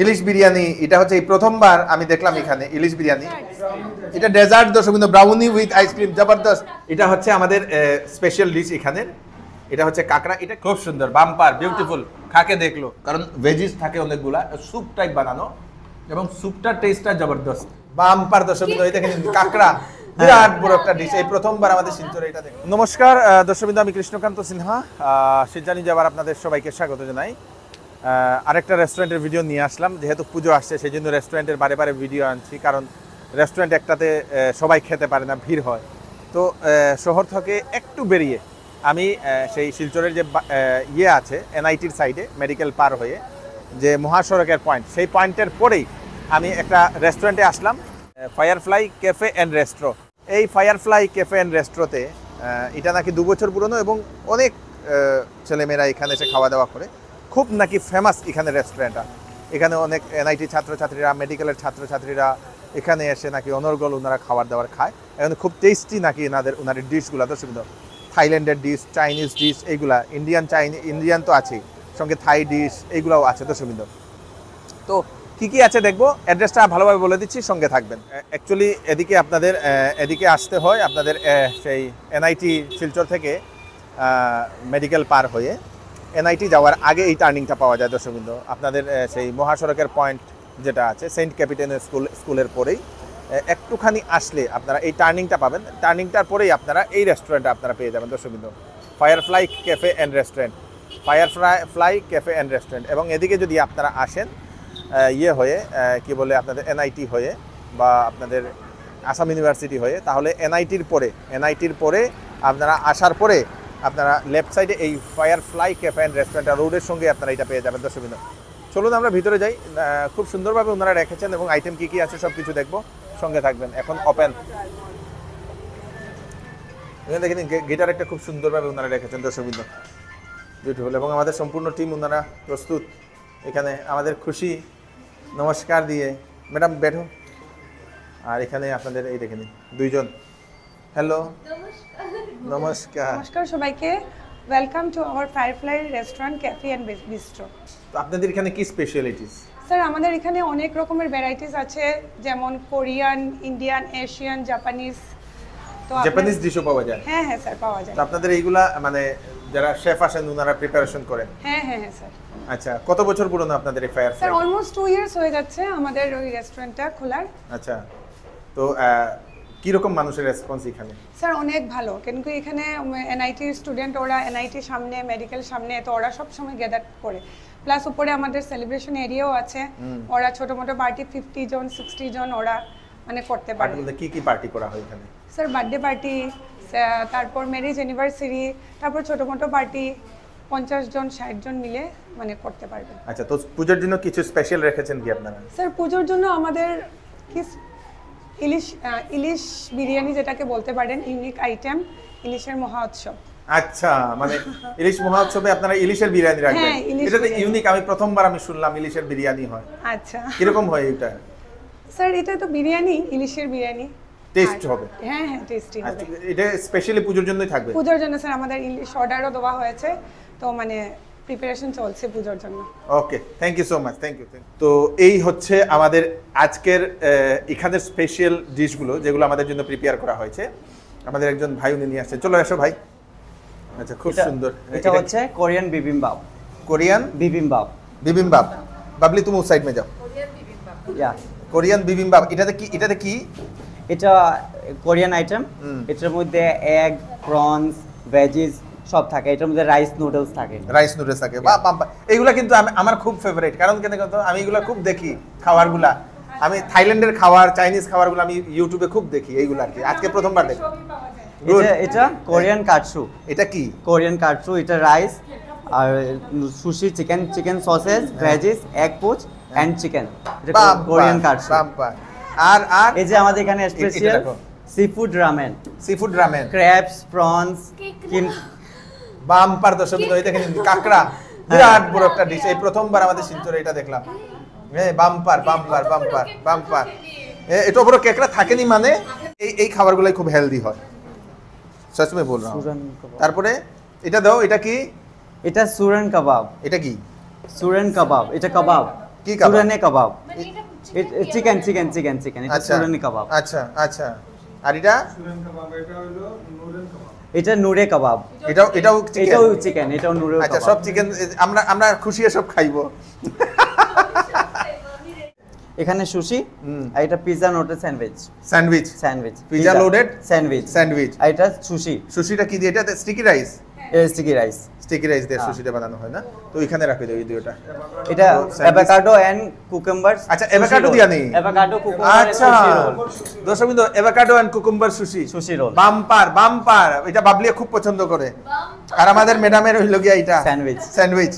ইলিশ বিরিয়ানি এটা হচ্ছে এই প্রথমবার আমি দেখলাম এখানে ইলিশ বিরিয়ানি এটা ডেজার্ট দর্শক ব্রাউনি উইথ আইসক্রিম জবরদস্ত এটা হচ্ছে আমাদের স্পেশাল ডিশ এখানে এটা হচ্ছে কাঁকড়া এটা খুব সুন্দর বাম্পার বিউটিফুল খাকে দেখলো কারণ ভেজিস থাকে অনেকগুলা স্যুপ টাইপ বানানো এবং স্যুপটার টেস্টটা জবরদস্ত বাম্পার দর্শক কিন্তু এটা কিন্তু কাঁকড়া বিরাট বড় একটা ডিশ এই প্রথমবার আমাদের শিলচরে এটা দেখুন নমস্কার দর্শকবিন্দু আমি কৃষ্ণকান্ত সিনহা শিলচানি যাবার আপনাদের সবাইকে স্বাগত জানাই আরেকটা রেস্টুরেন্টের ভিডিও নিয়ে আসলাম যেহেতু পুজো আসছে সেই জন্য রেস্টুরেন্টের বারে বারে ভিডিও আনছি কারণ রেস্টুরেন্ট একটাতে সবাই খেতে পারে না ভিড় হয় তো শহর থেকে একটু বেরিয়ে আমি সেই শিলচরের যে ইয়ে আছে এনআইটির সাইডে মেডিকেল পার হয়ে যে মহাসড়কের পয়েন্ট সেই পয়েন্টের পরেই আমি একটা রেস্টুরেন্টে আসলাম ফায়ারফ্লাই ক্যাফে অ্যান্ড রেস্ট্রো এই ফায়ারফ্লাই ক্যাফে অ্যান্ড রেস্ট্রোতে এটা নাকি দু বছর পুরনো এবং অনেক ছেলেমেয়েরা এখানে এসে খাওয়া দাওয়া করে খুব নাকি ফেমাস এখানে রেস্টুরেন্টটা এখানে অনেক এনআইটি ছাত্রছাত্রীরা মেডিকেলের ছাত্রছাত্রীরা এখানে এসে নাকি অনর্গল ওনারা খাবার দাবার খায় এখানে খুব টেস্টি নাকি এনাদের ওনাদের ডিশগুলো তো সুবিধা থাইল্যান্ডের ডিশ চাইনিজ ডিশ এইগুলা ইন্ডিয়ান চাইনি ইন্ডিয়ান তো আছেই সঙ্গে থাই ডিশ এইগুলাও আছে তো সুবিধা তো কী কী আছে দেখবো অ্যাড্রেসটা ভালোভাবে বলে দিচ্ছি সঙ্গে থাকবেন অ্যাকচুয়ালি এদিকে আপনাদের এদিকে আসতে হয় আপনাদের সেই এনআইটি শিলচর থেকে মেডিকেল পার হয়ে এনআইটি যাওয়ার আগে এই টার্নিংটা পাওয়া যায় দর্শকবৃন্দ আপনাদের সেই মহাসড়কের পয়েন্ট যেটা আছে সেন্ট ক্যাপিটেন স্কুল স্কুলের পরেই একটুখানি আসলে আপনারা এই টার্নিংটা পাবেন টার্নিংটার পরেই আপনারা এই রেস্টুরেন্টটা আপনারা পেয়ে যাবেন দর্শকবৃন্দ Firefly cafe and restaurant Firefly fly cafe and restaurant এবং এদিকে যদি আপনারা আসেন ইয়ে হয়ে কি বলে আপনাদের এনআইটি হয়ে বা আপনাদের আসাম ইউনিভার্সিটি হয়ে তাহলে এনআইটির পরে এনআইটির পরে আপনারা আসার পরে আপনারা লেফট সাইডে এই ফায়ার ফ্লাই ক্যাফে অ্যান্ড রেস্টুরেন্টটা রোডের সঙ্গে আপনারা এটা পেয়ে যাবেন দর্শকবৃন্দ চলুন আমরা ভিতরে যাই খুব সুন্দরভাবে ওনারা রেখেছেন এবং আইটেম কী কী আছে সব কিছু দেখবো সঙ্গে থাকবেন এখন ওপেন এখানে নিন গিটার একটা খুব সুন্দরভাবে ওনারা রেখেছেন দর্শকবৃন্দ বিউটিফুল এবং আমাদের সম্পূর্ণ টিম ওনারা প্রস্তুত এখানে আমাদের খুশি নমস্কার দিয়ে ম্যাডাম বেঠো আর এখানে আপনাদের এই দেখে নিন দুইজন হ্যালো নমস্কার নমস্কার সবাইকে welcome to our Firefly restaurant cafe and bistro আপনাদের এখানে কি স্পেশালিটিস স্যার আমাদের এখানে অনেক রকমের ভ্যারাইটিস আছে যেমন কোরিয়ান ইন্ডিয়ান এশিয়ান জাপানিজ তো জাপানিজ ডিশও পাওয়া যায় হ্যাঁ হ্যাঁ স্যার পাওয়া যায় তো আপনাদের এইগুলা মানে যারা শেফ আসেন ওনারা প্রিপারেশন করেন হ্যাঁ হ্যাঁ হ্যাঁ স্যার আচ্ছা কত বছর পুরনো আপনাদের এই fire sir almost two years হয়ে যাচ্ছে আমাদের ওই রেস্টুরেন্টটা খোলার আচ্ছা তো কিরকম মানুষের রেসপন্স এখানে স্যার অনেক ভালো কেন কি এখানে এনআইটি স্টুডেন্ট ওরা এনআইটি সামনে মেডিকেল সামনে তো ওরা সব সময় গ্যাদার করে প্লাস উপরে আমাদের সেলিব্রেশন এরিয়াও আছে ওরা ছোট মোটো পার্টি ফিফটি জন সিক্সটি জন ওরা মানে করতে পারে কি কি পার্টি করা হয় এখানে স্যার বার্থডে পার্টি তারপর ম্যারেজ অ্যানিভার্সারি তারপর ছোট মোটো পার্টি পঞ্চাশ জন ষাট জন মিলে মানে করতে পারবেন আচ্ছা তো পুজোর জন্য কিছু স্পেশাল রেখেছেন কি আপনারা স্যার পুজোর জন্য আমাদের কি ইলিশ ইলিশ বিরিয়ানি যেটাকে বলতে পারেন ইউনিক আইটেম ইলিশের মহোৎসব আচ্ছা মানে ইলিশ মহোৎসবে আপনারা ইলিশের বিরিয়ানি হ্যাঁ, রাখবেন এটা তো ইউনিক আমি প্রথমবার আমি শুনলাম ইলিশের বিরিয়ানি হয় আচ্ছা রকম হয় এটা স্যার এটা তো বিরিয়ানি ইলিশের বিরিয়ানি টেস্ট হবে হ্যাঁ হ্যাঁ টেস্টি হবে আচ্ছা, এটা স্পেশালি পূজোর জন্যই থাকবে পূজোর জন্য স্যার আমাদের ইলিশ অর্ডারও দেওয়া হয়েছে তো মানে প্রিপারেশন চলছে পূজার জন্য okay thank you so much thank you তো এই হচ্ছে আমাদের আজকের এখানের স্পেশাল ডিশগুলো যেগুলো আমাদের জন্য প্রিপেয়ার করা হয়েছে আমাদের একজন ভাই উনি নিয়ে আসছে চলো এসো ভাই আচ্ছা খুব সুন্দর এটা হচ্ছে Korean bibimbap Korean bibimbap bibimbap Babli তুমি সাইড মে যাও কোরিয়ান বিবিম্বাপ এটাতে কি এটাতে কি এটা কোরিয়ান আইটেম এটার মধ্যে এগ প্রনস ভেজিস সব থাকে এটার মধ্যে রাইস নুডলস থাকে রাইস নুডলস থাকে বা এগুলা কিন্তু আমার খুব ফেভারিট কারণ কেন আমি এগুলা খুব দেখি খাবারগুলা আমি থাইল্যান্ডের খাবার চাইনিজ খাবারগুলো আমি ইউটিউবে খুব দেখি এইগুলো আর কি আজকে প্রথমবার দেখি এটা এটা কোরিয়ান কাটসু এটা কি কোরিয়ান কাটসু এটা রাইস আর sushi chicken chicken sausages veggies egg poach and chicken এটা কোরিয়ান কাটসু আর আর এই যে আমাদের এখানে special seafood ramen seafood ramen crabs prawns bumper দর্শক এই দেখেন কাঁকড়া হ্যাঁ। বিরাট বড় একটা ডিশ এই প্রথমবার আমাদের শিলচরে এটা দেখলাম হ্যাঁ বাম্পার বাম্পার বাম্পার বাম্পার এটা বড় কেকড়া থাকেনি মানে এই এই খাবারগুলাই খুব হেলদি হয় সচমে বললাম তারপরে এটা দাও এটা কি এটা সুরান কাবাব এটা কি সুরান কাবাব এটা কাবাব কি কাবাব সুরানে কাবাব মানে চিকেন চিকেন মানে চিকেন চিকেন এটা আচ্ছা। সুরানে কাবাব আচ্ছা আচ্ছা আর এটা সুরান কাবাব এটা হলো নুরান কাবাব এটা নুরে কাবাব এটাও এটাও এটাও চিকেন এটাও নুরে আচ্ছা সব চিকেন আমরা আমরা হয়ে সব খাইবো এখানে সুশি আর এটা পিজ্জা নোটে sandwich sandwich sandwich pizza loaded sandwich sandwich আর এটা সুশি সুশিটা কি দিয়ে এটা স্টিকি রাইস স্টিকি রাইস দিয়ে সুশিটা হ্যাঁ। বানানো হয় না তো ওইখানে এই দুটোটা এটা অ্যাভোকাডো এন্ড কুকুম্বার আচ্ছা অ্যাভোকাডো দিয়া নেই অ্যাভোকাডো কুকুম্বার আচ্ছা avocado and cucumber sushi sushi roll bumper bumper এটা বাবলিয়া খুব পছন্দ করে আর আমাদের ম্যাডামের হইল গিয়া এটা স্যান্ডউইচ স্যান্ডউইচ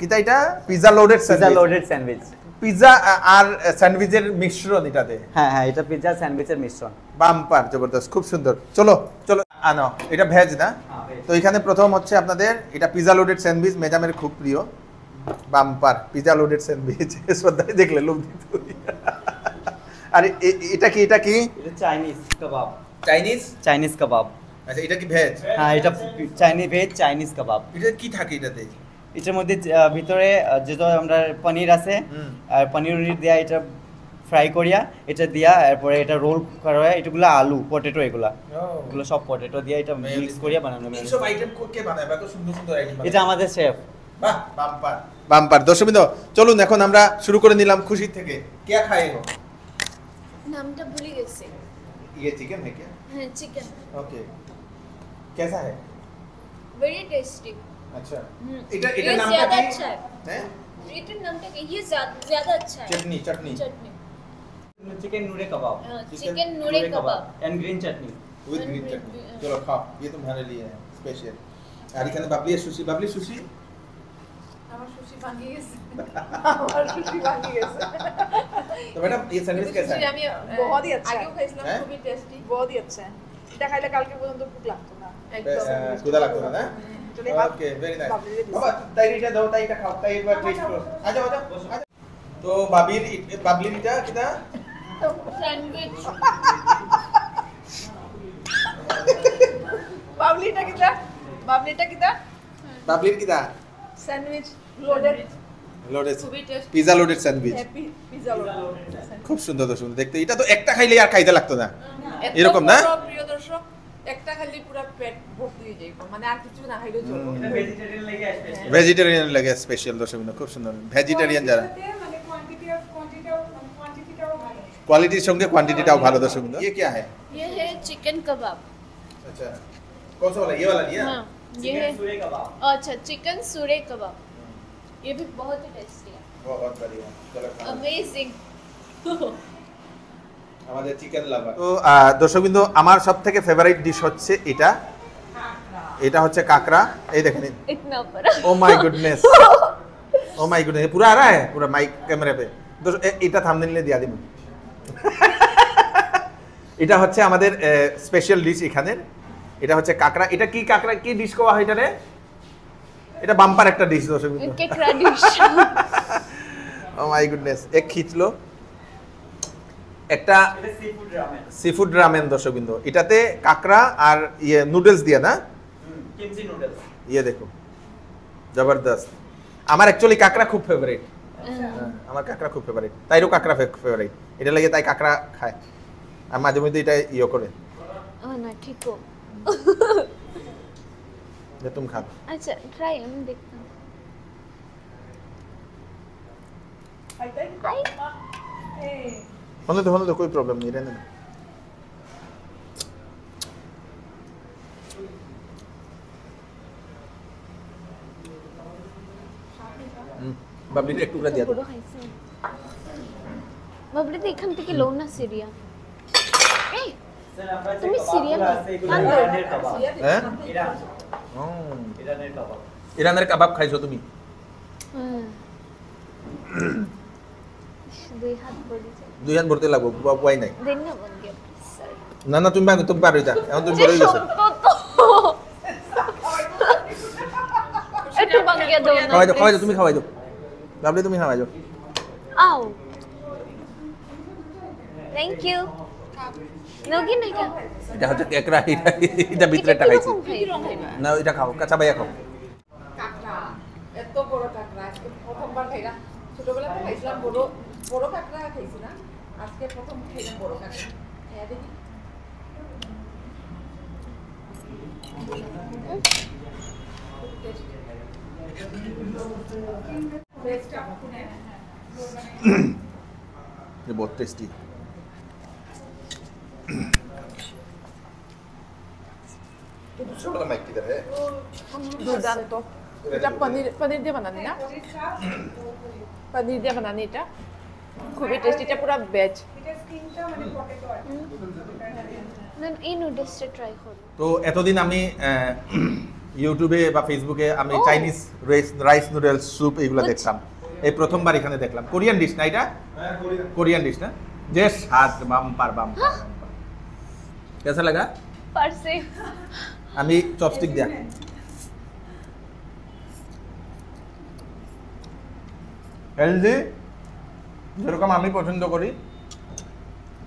কিতা এটা pizza loaded pizza loaded sandwich pizza আর স্যান্ডউইচের মিশ্রণ এটাতে হ্যাঁ হ্যাঁ এটা পিজা স্যান্ডউইচের মিশ্রণ বাম্পার জবরদস্ত খুব সুন্দর চলো চলো আনো এটা ভেজ না তো এখানে প্রথম হচ্ছে আপনাদের এটা পিজা লোডেড স্যান্ডউইচ মেজামের খুব প্রিয় বাম্পার পিজা লোডেড স্যান্ডউইচ শ্রদ্ধায় দেখলে লোভ আরে এটা কি এটা কি চাইনিজ কাবাব চাইনিজ চাইনিজ কাবাব আচ্ছা এটা কি ভেজ হ্যাঁ এটা চাইনিজ ভেজ চাইনিজ কাবাব এটা কি থাকে এটাতে এটার মধ্যে ভিতরে যেটা আমরা পনির আছে আর পনির দেয়া এটা ফ্রাই করিয়া এটা দিয়া এরপরে এটা রোল করা হয় এটাগুলো আলু পটেটো এগুলো এগুলো সব পটেটো দিয়া এটা মিক্স করিয়া বানানো হয় সব আইটেম কে বানায় এত সুন্দর সুন্দর আইটেম এটা আমাদের শেফ বাহ বাম্পার বাম্পার দর্শকবৃন্দ চলুন এখন আমরা শুরু করে নিলাম খুশি থেকে কে খায় গো নামটা ভুলে গেছি ইয়ে চিকেন নাকি হ্যাঁ চিকেন ওকে ओके कैसा ভেরি টেস্টি আচ্ছা এটা এটা নামটা কি क्या है इधर नाम क्या ये ज्यादा अच्छा है চাটনি चटनी चटनी चिकन नूरे कबाब चिकन नूरे कबाब and green chutney with green chutney चलो खाओ ये तुम्हारे लिए है स्पेशल আর এখানে বাবলি সুশি বাবলি সুশি আমার সুশি ভাঙি গেছে আমার সুশি ভাঙি গেছে তো ম্যাডাম ये सैंडविच कैसा है আমি बहुत ही अच्छा आगे खाइছিলাম খুবই টেস্টি बहुत ही अच्छा है এটা খাইলে কালকে পর্যন্ত ভুক লাগতো না একদম ক্ষুধা লাগতো না না ওকে ভেরি নাইস বাবা ডাইরিটা দাও তাই এটা খাও তাই একবার টেস্ট করো আচ্ছা আচ্ছা তো বাবির বাবলির এটা কিটা খুব সুন্দর দর্শন দেখতে এটা তো একটা খাইলে আর খাইতে লাগতো না এরকম না প্রিয় দর্শক একটা খালি পুরো পেট ভর্তি হয়ে যায় মানে আর কিছু না খাইলেও চলবে ভেজিটেরিয়ান লাগে স্পেশাল দর্শক খুব সুন্দর ভেজিটেরিয়ান যারা কোয়ালিটির সঙ্গে কোয়ান্টিটিটাও ভালো দশ সুন্দর ইয়ে কিয়া হ্যায় ইয়ে হ্যায় চিকেন কাবাব আচ্ছা কোন সা ওয়ালা ইয়ে নিয়া হ্যাঁ ইয়ে হ্যায় সুরে কাবাব আচ্ছা চিকেন সুরে কাবাব ইয়ে ভি বহুত হি টেস্টি হ্যায় বহুত বড়িয়া চলো খাও অ্যামেজিং আমাদের চিকেন লাভার তো দশবিন্দু আমার সব থেকে ফেভারিট ডিশ হচ্ছে এটা এটা হচ্ছে কাকড়া এই দেখেন ও my goodness oh my goodness পুরো আ রহা পুরো মাইক ক্যামেরা পে এটা থামনে নিলে দিয়া দিবেন এটা হচ্ছে আমাদের স্পেশাল ডিশ এখানে এটা হচ্ছে কাকড়া এটা কি কাকড়া কি ডিশ কোয়া হয় এটা রে এটা বাম্পার একটা ডিশ দর্শক ও মাই গুডনেস এক খিচলো একটা সি ফুড রামেন দর্শকবৃন্দ এটাতে কাকড়া আর ইয়ে নুডলস দিয়ে না ইয়ে দেখো জবরদস্ত আমার অ্যাকচুয়ালি কাকড়া খুব ফেভারিট আচ্ছা। হ্যাঁ, আমার কাঁকড়া খুব ফেভারিট তাইরও কাঁকড়া ফেভারিট এটা লাগে তাই কাঁকড়া খায় আর মাঝে মধ্যে এটা ইয়ে করে না ঠিক যে তুমি খাও আচ্ছা ট্রাই আমি দেখতাম তো হলে তো কোনো প্রবলেম নেই রেনে হুম বাবলির একটু দিয়া দাও বাবলি তো এখান থেকে লও না সিরিয়া এই তুমি সিরিয়া হ্যাঁ ইরানের কাবাব ইরানের কাবাব খাইছো তুমি দুই হাত ভরতে লাগবো পাই নাই না না তুমি তুমি পারো যা এখন তুমি বড়ই গেছো খাওয়াই দাও খাওয়াই দাও তুমি খাওয়াই দাও लावली तुम्ही हा माझ्या आओ थँक यू नोगी नाही का এটা হচ্ছে কেকরা এটা এটা ভিতরে টাকাইছি না এটা খাও কাঁচা ভাইয়া খাও কাকড়া এত বড় কাকড়া আজকে প্রথমবার খাইরা ছোটবেলাতে খাইছিলাম বড় বড় কাকড়া খাইছি না আজকে প্রথম খাইলাম বড় কাকড়া খাইয়া দেখি Thank you. ये बहुत टेस्टी तो दूसरा वाला मैक किधर है दुर्दांत এটা পনির পনির দিয়ে বানানি না পনির দিয়ে বানানি এটা খুবই মানে তো এতদিন আমি ইউটিউবে বা ফেসবুকে আমি চাইনিজ রাইস নুডলস স্যুপ এগুলো দেখলাম এই প্রথমবার এখানে দেখলাম কোরিয়ান ডিশ না এটা কোরিয়ান হ্যাঁ, ডিশ না যে স্বাদ পার বাম কেসে লাগা পারসে আমি চপস্টিক দিয়া হেলদি যেরকম আমি পছন্দ করি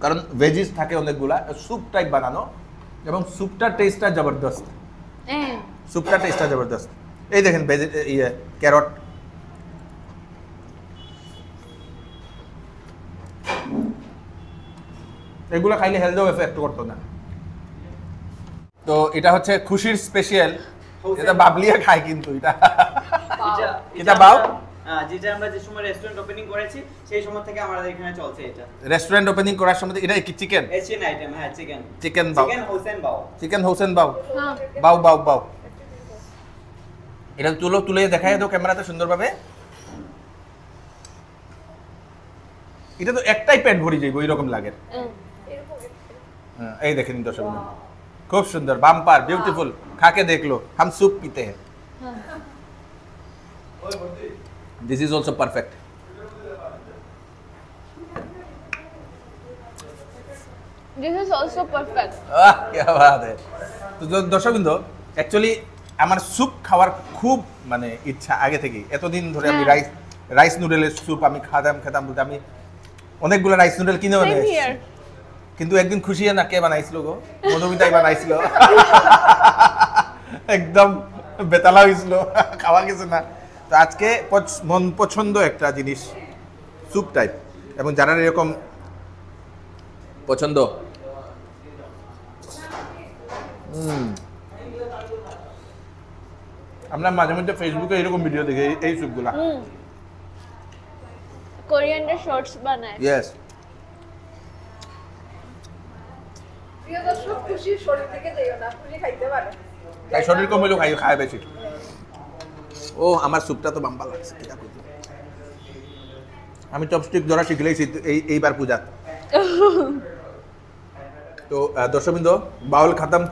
কারণ ভেজিস থাকে অনেকগুলা স্যুপ টাইপ বানানো এবং স্যুপটার টেস্টটা জবরদস্ত সুপটা টেস্টটা জবরদস্ত এই দেখেন ইয়ে ক্যারট এগুলো খাইলে হেলদেও এফেক্ট করতো না তো এটা হচ্ছে খুশির স্পেশাল এটা বাবলিয়া খায় কিন্তু এটা এটা বাউ যেটা আমরা যে সময় রেস্টুরেন্ট ওপেনিং করেছি সেই সময় থেকে আমাদের এখানে চলছে এটা রেস্টুরেন্ট ওপেনিং করার সময় এটা কি চিকেন চিকেন আইটেম হ্যাঁ চিকেন চিকেন চিকেন হোসেন বাউ চিকেন হোসেন বাউ বাউ বাউ বাউ এটা তুলো তুলে দেখাই যেত ক্যামেরাতে সুন্দরভাবে এটা তো একটাই প্যান্ট ভরি যাইব এইরকম লাগে হ্যাঁ, এই দেখে নিন দর্শক খুব সুন্দর বাম্পার বিউটিফুল হ্যাঁ। খাকে দেখলো হাম সুপ পিতে হ্যাঁ this is also perfect this is also perfect ah কি বাত হ্যায় তো অ্যাকচুয়ালি আমার স্যুপ খাওয়ার খুব মানে ইচ্ছা আগে থেকেই এতদিন ধরে আমি রাইস রাইস নুডেলের স্যুপ আমি খাতাম খেতাম বলতে আমি অনেকগুলো রাইস নুডেল কিনেও নিয়ে কিন্তু একদিন খুশি না কে বানাইছিল গো মধুমিতাই বানাইছিল একদম বেতালা হয়েছিল খাওয়া গেছে না তো আজকে মন পছন্দ একটা জিনিস স্যুপ টাইপ এবং যারা এরকম পছন্দ হুম আমরা মাঝে মধ্যে ফেসবুকে এরকম ভিডিও দেখি এই সুপগুলা কোরিয়ানদের শর্টস বানায় ইয়েস খুশি শরীর থেকে না খুশি খাইতে পারে ও আমার স্যুপটা তো বাম্বা লাগছে আমি চপস্টিক ধরা শিখলেছি এই এইবার পূজা তো দর্শকবৃন্দ বাউল খাতাম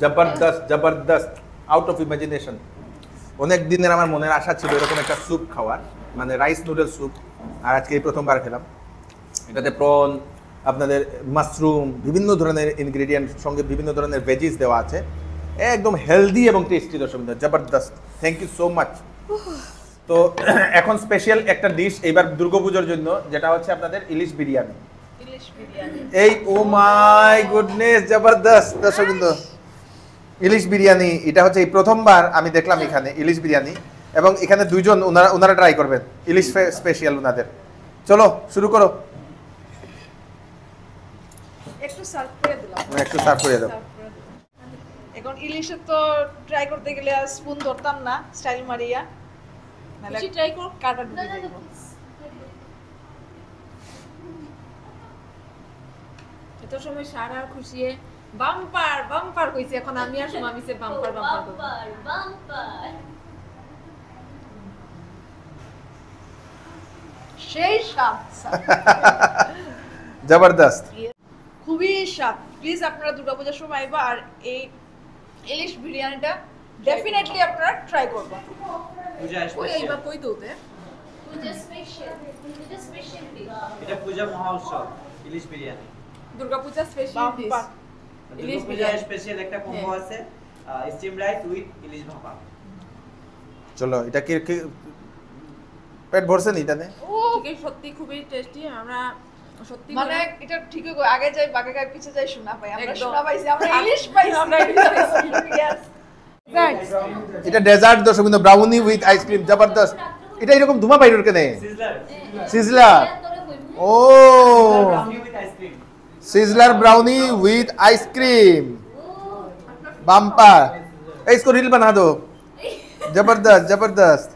জবরদস্ত জবরদস্ত আউট অফ ইমাজিনেশন অনেক দিনের আমার মনের আশা ছিল এরকম একটা স্যুপ খাওয়ার মানে রাইস নুডল স্যুপ আর আজকে এই প্রথমবার খেলাম এটাতে প্রন আপনাদের মাশরুম বিভিন্ন ধরনের ইনগ্রিডিয়েন্ট সঙ্গে বিভিন্ন ধরনের ভেজিস দেওয়া আছে একদম হেলদি এবং টেস্টি দর্শক জবরদস্ত থ্যাংক ইউ সো মাচ তো এখন স্পেশাল একটা ডিশ এইবার দুর্গাপুজোর জন্য যেটা হচ্ছে আপনাদের ইলিশ বিরিয়ানি এই ও মাই গুডনেস জবরদস্ত দর্শকবৃন্দ ইলিশ বিরিয়ানি এটা হচ্ছে এই প্রথমবার আমি দেখলাম আচ্ছা। এখানে ইলিশ বিরিয়ানি এবং এখানে দুইজন ওনারা ওনারা ট্রাই করবেন ইলিশ স্পেশাল ওনাদের চলো শুরু করো একটু সার্ভ করে দিলাম একটু সার্ভ করে দাও এখন ইলিশে তো ট্রাই করতে গেলে স্পুন ধরতাম না স্টাইল মারিয়া নালে ট্রাই করো কাটা ঢুকে এত সময় সারা খুশিয়ে বাম্পার বাম্পার কইছে এখন আমি আর সোমা মিছে বাম্পার বাম্পার বাম্পার বাম্পার সেই সাপ জবরদস্ত খুবই সাপ প্লিজ আপনারা দুর্গাপূজার সময় আইবা আর এই ইলিশ বিরিয়ানিটা ডেফিনেটলি আপনারা ট্রাই করবেন ওই এইবার কই দৌতে হ্যাঁ? পূজা স্পেশাল পূজা স্পেশাল এটা পূজা মহোৎসব ইলিশ biryani Durga Puja special dish special একটা কম্বো হ্যাঁ। আছে স্টিম রাইস উইথ ইলিশ ভাপা চলো এটা কি পেট ভরছেন এটাতে সত্যি খুবই টেস্টি আমরা সত্যি মানে এটা ঠিক আগে যাই বাগে গায়ে পিছে যাই শোনা পাই আমরা শোনা পাইছি আমরা ইলিশ পাইছি আমরা ইলিশ পাইছি এটা ডেজার্ট দশ ব্রাউনি উইথ আইসক্রিম জবরদস্ত এটা এরকম ধুমা বাইর কেনে সিজলার সিজলার ও brownie with ice cream sizzler brownie with ice cream bumper इसको রিল বানা দো জবরদস্ত জবরদস্ত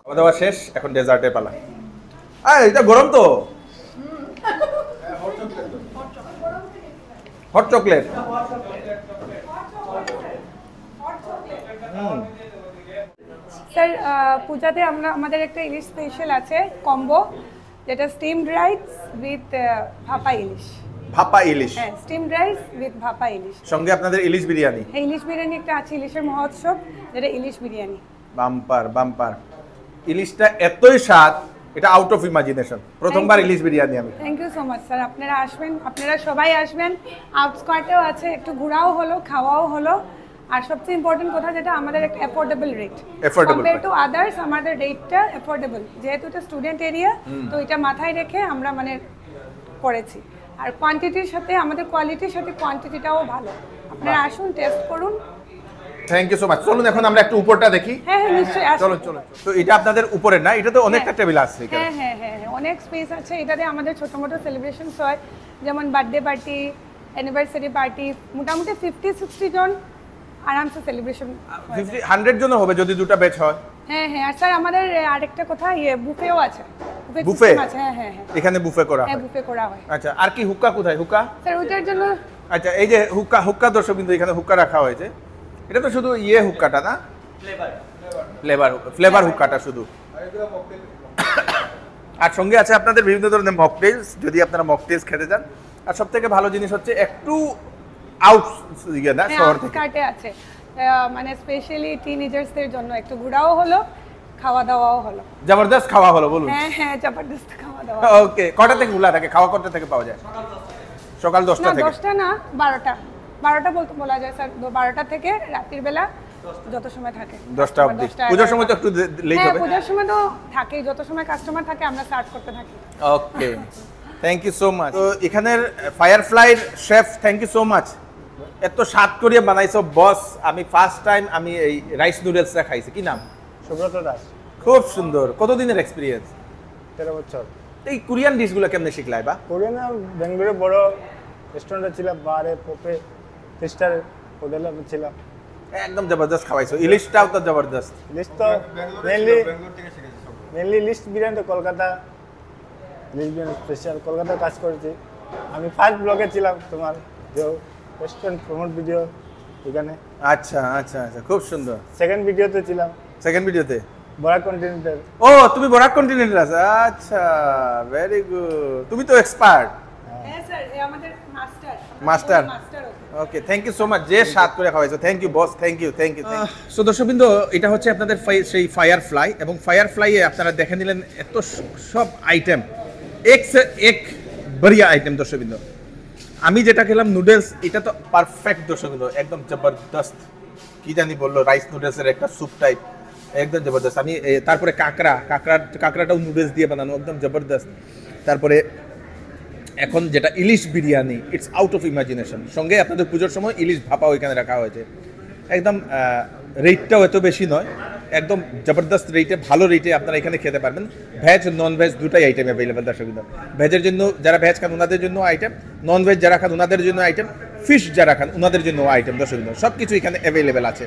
খাওয়া দাওয়া শেষ এখন ডেজার্টে পালা আর এটা গরম তো হট চকলেট স্যার পূজাতে আমরা আমাদের একটা ইলিশ স্পেশাল আছে কম্বো যেটা স্টিম রাইস উইথ ভাপা ইলিশ ভাপা ইলিশ হ্যাঁ স্টিমড রাইস উইথ ভাপা ইলিশ সঙ্গে আপনাদের ইলিশ বিরিয়ানি হ্যাঁ ইলিশ বিরিয়ানি একটা আছে ইলিশের মহোৎসব যেটা ইলিশ বিরিয়ানি বাম্পার বাম্পার ইলিশটা এতই স্বাদ এটা আউট অফ ইমাজিনেশন প্রথমবার ইলিশ বিরিয়ানি আমি thank you so much sir আপনারা আসবেন আপনারা সবাই আসবেন আউটস্কটেও আছে একটু ঘোরাও হলো খাওয়াও হলো আর সবচেয়ে ইম্পর্টেন্ট কথা যেটা আমাদের একটা affordable rate compare to others আমাদের রেটটা অ্যাফোর্ডেবল যেহেতু এটা স্টুডেন্ট এরিয়া তো এটা মাথায় রেখে আমরা মানে করেছি আর কোয়ান্টিটির সাথে আমাদের কোয়ালিটির সাথে কোয়ান্টিটিটাও ভালো আপনারা আসুন টেস্ট করুন থ্যাংক ইউ সো মাচ চলুন এখন আমরা একটু উপরটা দেখি হ্যাঁ হ্যাঁ নিশ্চয়ই চলুন চলুন তো এটা আপনাদের উপরে না তো অনেকটা টেবিল হ্যাঁ। আছে হ্যাঁ, হ্যাঁ হ্যাঁ হ্যাঁ অনেক স্পেস আছে এটাতে আমাদের ছোট মোটো সেলিব্রেশনস হয় যেমন বার্থডে পার্টি অ্যানিভার্সারি পার্টি মোটামুটি ফিফটি সিক্সটি জন আরামসে সেলিব্রেশন 50 100 জন হবে যদি দুটো ব্যাচ হয় হ্যাঁ হ্যাঁ আর স্যার আমাদের আরেকটা কথা ইয়ে বুফেও আছে বুফে আছে হ্যাঁ হ্যাঁ, হ্যাঁ। এখানে বুফে করা হ্যাঁ, হয় বুফে করা হয় আচ্ছা আর কি হুক্কা কোথায় হুক্কা স্যার ওটার জন্য আচ্ছা এই যে হুক্কা হুক্কা দর্শক কিন্তু এখানে হুক্কা রাখা হয়েছে এটা তো শুধু ইয়ে হুক্কাটা না ফ্লেভার ফ্লেভার ফ্লেভার হুক্কাটা শুধু আর সঙ্গে আছে আপনাদের বিভিন্ন ধরনের মকটেলস যদি আপনারা মকটেলস খেতে চান আর সব থেকে ভালো জিনিস হচ্ছে একটু আউট না শহর থেকে কাটে আছে মানে স্পেশালি দের জন্য একটু ঘোরাও হলো খাওয়া দাওয়াও হলো জবরদস্ত খাওয়া হলো বলুন হ্যাঁ হ্যাঁ জবরদস্ত খাওয়া দাওয়া ওকে কটা থেকে খোলা থাকে খাওয়া কটা থেকে পাওয়া যায় সকাল দশটা থেকে দশটা না বারোটা বারোটা বলতে বলা যায় স্যার বারোটা থেকে রাত্রির বেলা যত সময় থাকে দশটা অবধি পূজার সময় তো একটু লেট হ্যাঁ, হবে পূজার সময় তো থাকেই যত সময় কাস্টমার থাকে আমরা সার্ভ করতে থাকি okay thank you so much তো এখানের Firefly chef thank you so much এত স্বাদ করে বানাইছো বস আমি ফার্স্ট টাইম আমি এই রাইস নুডলসটা খাইছি কি নাম সুব্রত দাস খুব সুন্দর কতদিনের এক্সপিরিয়েন্স তেরো বছর এই কোরিয়ান ডিশগুলো কেমনে শিখলাই বা কোরিয়ান বেঙ্গলোরে বড় রেস্টুরেন্টে ছিলাম বারে পোপে সিস্টার ওদের ছিলাম একদম জবরদস্ত খাওয়াইছো ইলিশটাও তো জবরদস্ত ইলিশ তো মেনলি মেনলি লিস্ট বিরিয়ানি তো কলকাতা ইলিশ বিরিয়ানি স্পেশাল কলকাতায় কাজ করেছি আমি ফার্স্ট ব্লগে ছিলাম তোমার যে ওয়েস্টার্ন প্রমোট ভিডিও এখানে আচ্ছা আচ্ছা আচ্ছা খুব সুন্দর সেকেন্ড ভিডিওতে ছিলাম সেকেন্ড ভিডিওতে বরাক কন্টিনেন্টাল ও তুমি বরাক কন্টিনেন্টাল আছো আচ্ছা ভেরি গুড তুমি তো expert master okay thank you so much যে করে thank you boss thank you thank you এটা হচ্ছে আপনাদের সেই ফায়ার ফ্লাই এবং ফায়ার ফ্লাইয়ে আপনারা দেখে নিলেন এত সব আইটেম এক এক বড়িয়া আইটেম দর্শকবৃন্দ আমি যেটা খেলাম নুডলস এটা তো পারফেক্ট দোষা একদম জবরদস্ত কি জানি বললো রাইস নুডলসের একটা স্যুপ টাইপ একদম জবরদস্ত আমি তারপরে কাঁকড়া কাঁকড়া কাঁকড়াটাও নুডলস দিয়ে বানানো একদম জবরদস্ত তারপরে এখন যেটা ইলিশ biryani it's out of imagination সঙ্গে আপনাদের পুজোর সময় ইলিশ ভাপা ওইখানে রাখা হয়েছে একদম রেটটাও এত বেশি নয় একদম জবরদস্ত রেটে ভালো রেটে আপনারা এখানে খেতে পারবেন ভেজ নন ভেজ দুটাই আইটেম অ্যাভেলেবেল দর্শকদের ভেজের জন্য যারা ভেজ খান ওনাদের জন্য আইটেম নন ভেজ যারা খান ওনাদের জন্য আইটেম ফিশ যারা খান ওনাদের জন্য আইটেম দর্শকদের সব কিছু এখানে অ্যাভেলেবেল আছে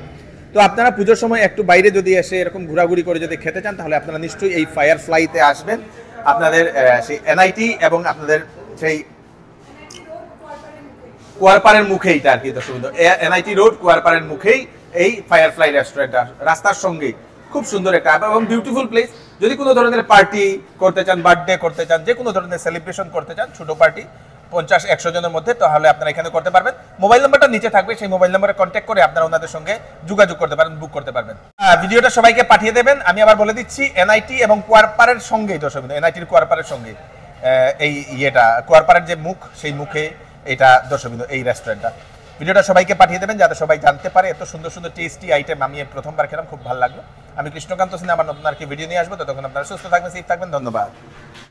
তো আপনারা পুজোর সময় একটু বাইরে যদি এসে এরকম ঘোরাঘুরি করে যদি খেতে চান তাহলে আপনারা নিশ্চয়ই এই ফায়ার ফ্লাইতে আসবেন আপনাদের সেই এনআইটি এবং আপনাদের সেই কুয়ারপাড়ের মুখেই এটা আর কি দর্শক এনআইটি রোড কুয়ারপাড়ের মুখেই এই ফায়ারফ্লাই রেস্টুরেন্টটা রাস্তার সঙ্গেই খুব সুন্দর একটা এবং বিউটিফুল প্লেস যদি কোনো ধরনের পার্টি করতে চান বার্থডে করতে চান যে কোনো ধরনের সেলিব্রেশন করতে চান ছোটো পার্টি পঞ্চাশ একশো জনের মধ্যে তাহলে আপনারা এখানে করতে পারবেন মোবাইল নাম্বারটা নিচে থাকবে সেই মোবাইল নাম্বারে কন্ট্যাক্ট করে আপনারা ওনাদের সঙ্গে যোগাযোগ করতে পারেন বুক করতে পারবেন ভিডিওটা সবাইকে পাঠিয়ে দেবেন আমি আবার বলে দিচ্ছি এনআইটি এবং কোয়ারপারের সঙ্গে দর্শক এনআইটির কোয়ারপারের সঙ্গে এই ইয়েটা কোয়ারপারের যে মুখ সেই মুখে এটা দর্শক এই রেস্টুরেন্টটা ভিডিওটা সবাইকে পাঠিয়ে দেবেন যাতে সবাই জানতে পারে এত সুন্দর সুন্দর টেস্টি আইটেম আমি প্রথমবার খেলাম খুব ভালো লাগলো আমি কৃষ্ণকান্ত সিনহা আমার নতুন আর কি ভিডিও নিয়ে আসবো ততক্ষণ আপনারা সুস্থ থাকবেন সেফ থাকবেন ধন্যবাদ